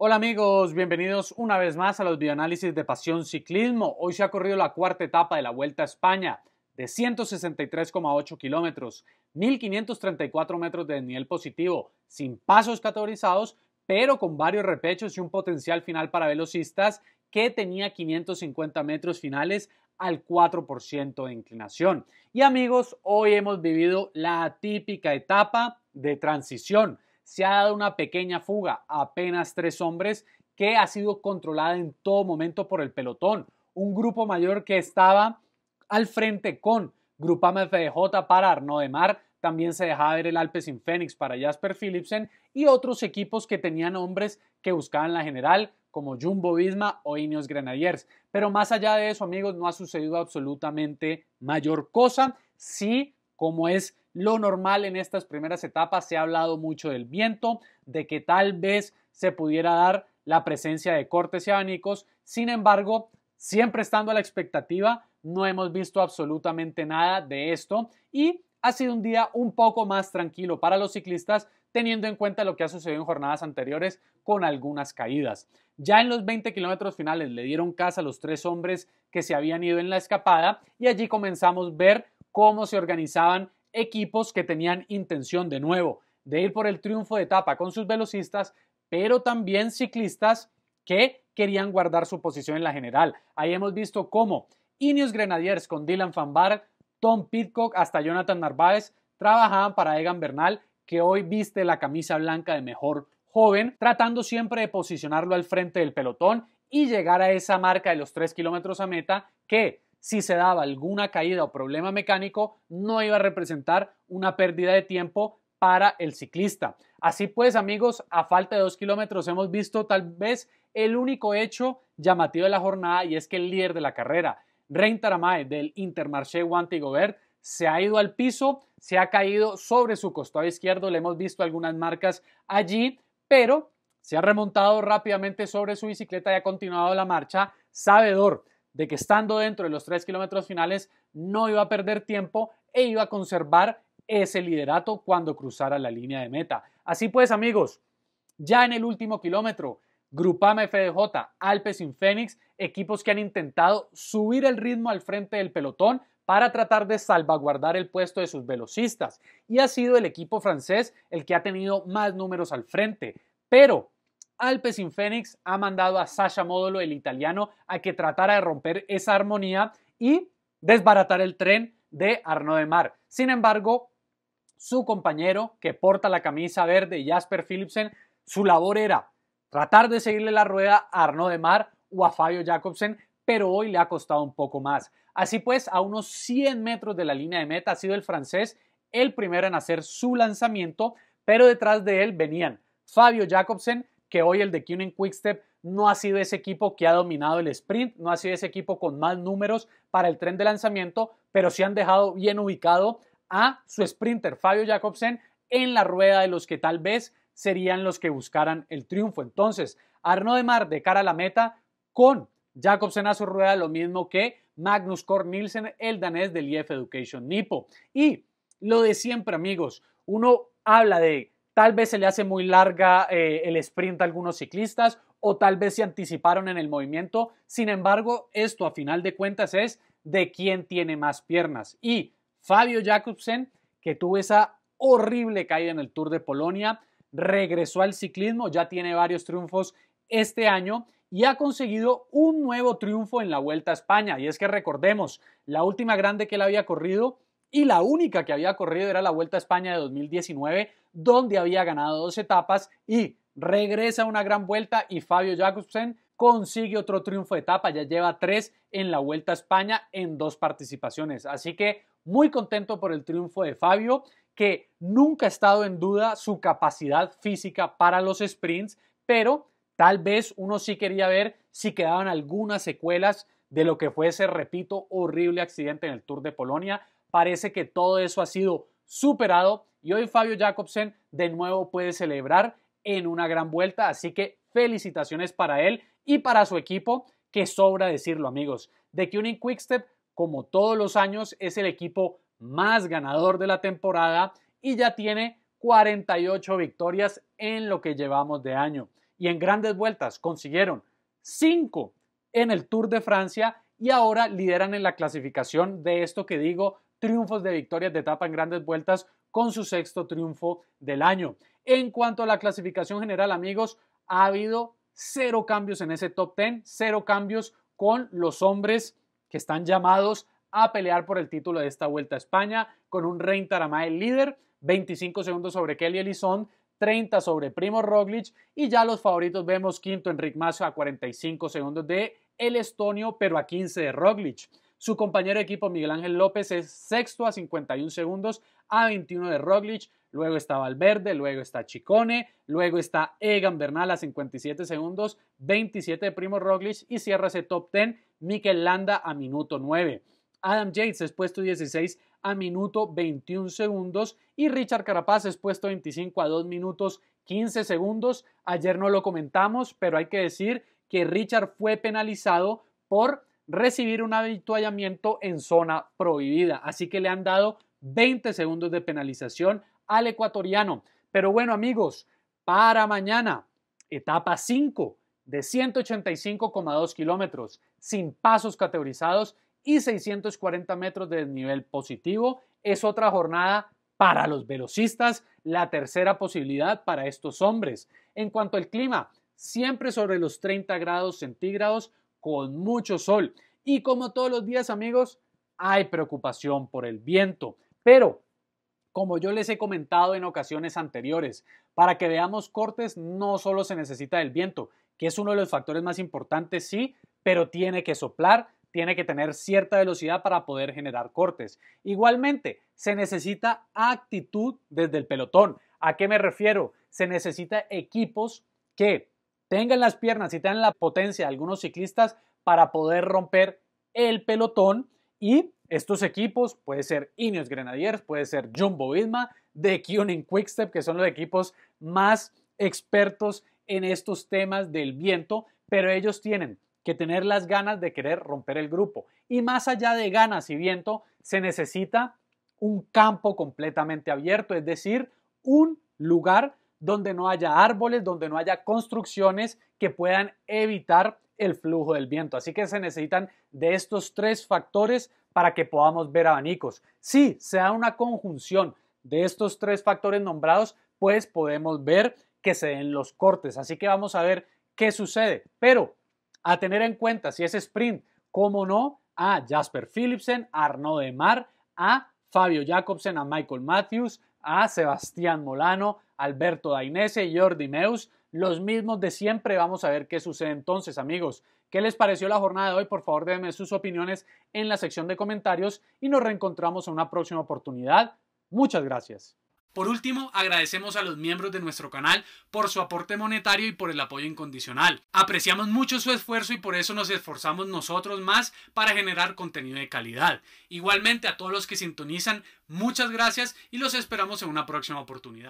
Hola amigos, bienvenidos una vez más a los Bioanálisis de Pasión Ciclismo. Hoy se ha corrido la cuarta etapa de la Vuelta a España de 163,8 kilómetros, 1.534 metros de nivel positivo, sin pasos categorizados, pero con varios repechos y un potencial final para velocistas que tenía 550 metros finales al 4% de inclinación. Y amigos, hoy hemos vivido la típica etapa de transición se ha dado una pequeña fuga, apenas tres hombres, que ha sido controlada en todo momento por el pelotón. Un grupo mayor que estaba al frente con Grupama FDJ para Arnaud de Mar, también se dejaba ver el sin Fénix para Jasper Philipsen y otros equipos que tenían hombres que buscaban la general, como Jumbo Visma o Ineos Grenadiers. Pero más allá de eso, amigos, no ha sucedido absolutamente mayor cosa. Sí, como es lo normal en estas primeras etapas. Se ha hablado mucho del viento, de que tal vez se pudiera dar la presencia de cortes y abanicos. Sin embargo, siempre estando a la expectativa, no hemos visto absolutamente nada de esto y ha sido un día un poco más tranquilo para los ciclistas teniendo en cuenta lo que ha sucedido en jornadas anteriores con algunas caídas. Ya en los 20 kilómetros finales le dieron casa a los tres hombres que se habían ido en la escapada y allí comenzamos a ver cómo se organizaban equipos que tenían intención de nuevo de ir por el triunfo de etapa con sus velocistas, pero también ciclistas que querían guardar su posición en la general. Ahí hemos visto cómo Ineos Grenadiers con Dylan Van Tom Pitcock hasta Jonathan Narváez trabajaban para Egan Bernal, que hoy viste la camisa blanca de mejor joven, tratando siempre de posicionarlo al frente del pelotón y llegar a esa marca de los 3 kilómetros a meta que si se daba alguna caída o problema mecánico, no iba a representar una pérdida de tiempo para el ciclista. Así pues, amigos, a falta de dos kilómetros hemos visto tal vez el único hecho llamativo de la jornada y es que el líder de la carrera, Rein Taramae del Intermarché gobert se ha ido al piso, se ha caído sobre su costado izquierdo, le hemos visto algunas marcas allí, pero se ha remontado rápidamente sobre su bicicleta y ha continuado la marcha sabedor de que estando dentro de los tres kilómetros finales no iba a perder tiempo e iba a conservar ese liderato cuando cruzara la línea de meta. Así pues, amigos, ya en el último kilómetro, Grupama FDJ, Alpes sin Fénix, equipos que han intentado subir el ritmo al frente del pelotón para tratar de salvaguardar el puesto de sus velocistas. Y ha sido el equipo francés el que ha tenido más números al frente. Pero Alpecin Fénix ha mandado a Sasha Modolo, el italiano, a que tratara de romper esa armonía y desbaratar el tren de Arnaud de Mar. Sin embargo, su compañero, que porta la camisa verde, Jasper Philipsen, su labor era tratar de seguirle la rueda a Arnaud de Mar o a Fabio Jacobsen, pero hoy le ha costado un poco más. Así pues, a unos 100 metros de la línea de meta ha sido el francés el primero en hacer su lanzamiento, pero detrás de él venían Fabio Jacobsen, que hoy el de QN Quickstep no ha sido ese equipo que ha dominado el sprint, no ha sido ese equipo con más números para el tren de lanzamiento, pero sí han dejado bien ubicado a su sprinter Fabio Jacobsen en la rueda de los que tal vez serían los que buscaran el triunfo. Entonces, Arno de Mar de cara a la meta con Jacobsen a su rueda, lo mismo que Magnus Korn Nielsen, el danés del IF e Education Nipo. Y lo de siempre, amigos, uno habla de Tal vez se le hace muy larga eh, el sprint a algunos ciclistas o tal vez se anticiparon en el movimiento. Sin embargo, esto a final de cuentas es de quién tiene más piernas. Y Fabio Jakobsen, que tuvo esa horrible caída en el Tour de Polonia, regresó al ciclismo, ya tiene varios triunfos este año y ha conseguido un nuevo triunfo en la Vuelta a España. Y es que recordemos, la última grande que él había corrido y la única que había corrido era la Vuelta a España de 2019, donde había ganado dos etapas y regresa una gran vuelta y Fabio Jacobsen consigue otro triunfo de etapa, ya lleva tres en la Vuelta a España en dos participaciones. Así que muy contento por el triunfo de Fabio, que nunca ha estado en duda su capacidad física para los sprints, pero tal vez uno sí quería ver si quedaban algunas secuelas de lo que fue ese, repito, horrible accidente en el Tour de Polonia. Parece que todo eso ha sido superado y hoy Fabio Jacobsen de nuevo puede celebrar en una gran vuelta, así que felicitaciones para él y para su equipo, que sobra decirlo amigos, de que Quickstep, como todos los años, es el equipo más ganador de la temporada y ya tiene 48 victorias en lo que llevamos de año. Y en grandes vueltas consiguieron 5 en el Tour de Francia y ahora lideran en la clasificación de esto que digo triunfos de victorias de etapa en grandes vueltas con su sexto triunfo del año. En cuanto a la clasificación general, amigos, ha habido cero cambios en ese top 10, cero cambios con los hombres que están llamados a pelear por el título de esta Vuelta a España, con un Rein Taramae líder, 25 segundos sobre Kelly Elizond, 30 sobre Primo Roglic y ya los favoritos vemos quinto Enric Masso a 45 segundos de el estonio, pero a 15 de Roglic. Su compañero de equipo Miguel Ángel López es sexto a 51 segundos, a 21 de Roglic, luego está Valverde, luego está Chicone, luego está Egan Bernal a 57 segundos, 27 de Primo Roglic y cierra ese top 10 Mikel Landa a minuto 9. Adam Yates es puesto 16 a minuto 21 segundos y Richard Carapaz es puesto 25 a 2 minutos 15 segundos. Ayer no lo comentamos, pero hay que decir que Richard fue penalizado por recibir un avituallamiento en zona prohibida. Así que le han dado 20 segundos de penalización al ecuatoriano. Pero bueno amigos, para mañana, etapa 5 de 185,2 kilómetros, sin pasos categorizados y 640 metros de desnivel positivo. Es otra jornada para los velocistas, la tercera posibilidad para estos hombres. En cuanto al clima, siempre sobre los 30 grados centígrados, con mucho sol. Y como todos los días, amigos, hay preocupación por el viento. Pero, como yo les he comentado en ocasiones anteriores, para que veamos cortes no solo se necesita el viento, que es uno de los factores más importantes, sí, pero tiene que soplar, tiene que tener cierta velocidad para poder generar cortes. Igualmente, se necesita actitud desde el pelotón. ¿A qué me refiero? Se necesita equipos que tengan las piernas y tengan la potencia de algunos ciclistas para poder romper el pelotón y estos equipos, puede ser Ineos Grenadiers, puede ser Jumbo Visma, The Quick Quickstep, que son los equipos más expertos en estos temas del viento, pero ellos tienen que tener las ganas de querer romper el grupo. Y más allá de ganas y viento, se necesita un campo completamente abierto, es decir, un lugar donde no haya árboles, donde no haya construcciones que puedan evitar el flujo del viento. Así que se necesitan de estos tres factores para que podamos ver abanicos. Si se da una conjunción de estos tres factores nombrados, pues podemos ver que se den los cortes. Así que vamos a ver qué sucede. Pero a tener en cuenta si es sprint, cómo no, a Jasper Philipsen, a Arnaud Mar, a Fabio Jacobsen, a Michael Matthews, a Sebastián Molano, Alberto Dainese, Jordi Meus, los mismos de siempre. Vamos a ver qué sucede entonces, amigos. ¿Qué les pareció la jornada de hoy? Por favor, déjenme sus opiniones en la sección de comentarios y nos reencontramos en una próxima oportunidad. Muchas gracias. Por último, agradecemos a los miembros de nuestro canal por su aporte monetario y por el apoyo incondicional. Apreciamos mucho su esfuerzo y por eso nos esforzamos nosotros más para generar contenido de calidad. Igualmente a todos los que sintonizan, muchas gracias y los esperamos en una próxima oportunidad.